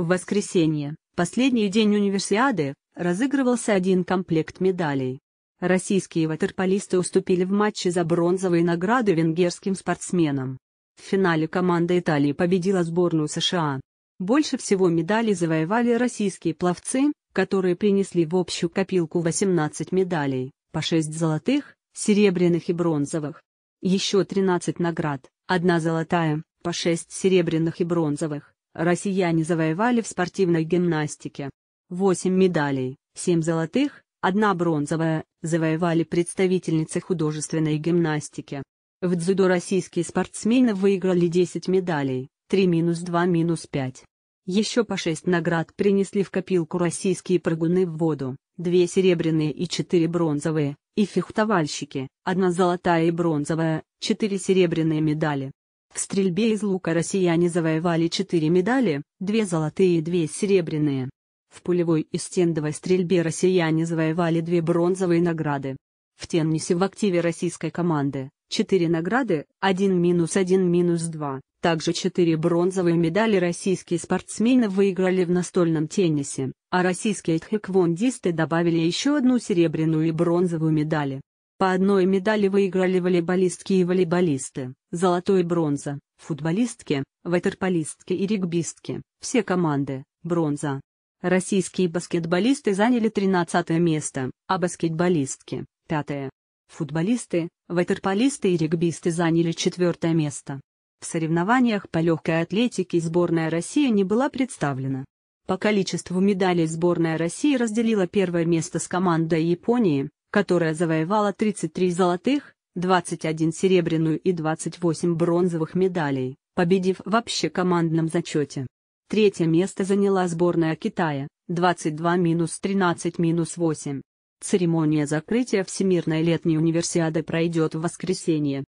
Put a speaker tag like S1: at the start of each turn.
S1: В воскресенье, последний день универсиады, разыгрывался один комплект медалей. Российские ватерполисты уступили в матче за бронзовые награды венгерским спортсменам. В финале команда Италии победила сборную США. Больше всего медалей завоевали российские пловцы, которые принесли в общую копилку 18 медалей, по 6 золотых, серебряных и бронзовых. Еще 13 наград, одна золотая, по 6 серебряных и бронзовых, Россияне завоевали в спортивной гимнастике 8 медалей, 7 золотых, 1 бронзовая, завоевали представительницы художественной гимнастики. В дзюдо российские спортсмены выиграли 10 медалей, 3 минус 2 минус 5. Еще по 6 наград принесли в копилку российские прыгуны в воду, 2 серебряные и 4 бронзовые, и фехтовальщики, 1 золотая и бронзовая, 4 серебряные медали. В стрельбе из лука россияне завоевали четыре медали, две золотые и две серебряные. В пулевой и стендовой стрельбе россияне завоевали две бронзовые награды. В теннисе в активе российской команды четыре награды, один минус один минус два. также четыре бронзовые медали российские спортсмены выиграли в настольном теннисе, а российские тхэквондисты добавили еще одну серебряную и бронзовую медали. По одной медали выиграли волейболистки и волейболисты, золотой и бронза, футболистки, ватерполистки и регбистки, все команды, бронза. Российские баскетболисты заняли 13 место, а баскетболистки – 5. Футболисты, ватерполисты и регбисты заняли 4 место. В соревнованиях по легкой атлетике сборная России не была представлена. По количеству медалей сборная России разделила первое место с командой Японии, которая завоевала 33 золотых, 21 серебряную и 28 бронзовых медалей, победив в общекомандном зачете. Третье место заняла сборная Китая, 22-13-8. Церемония закрытия Всемирной летней универсиады пройдет в воскресенье,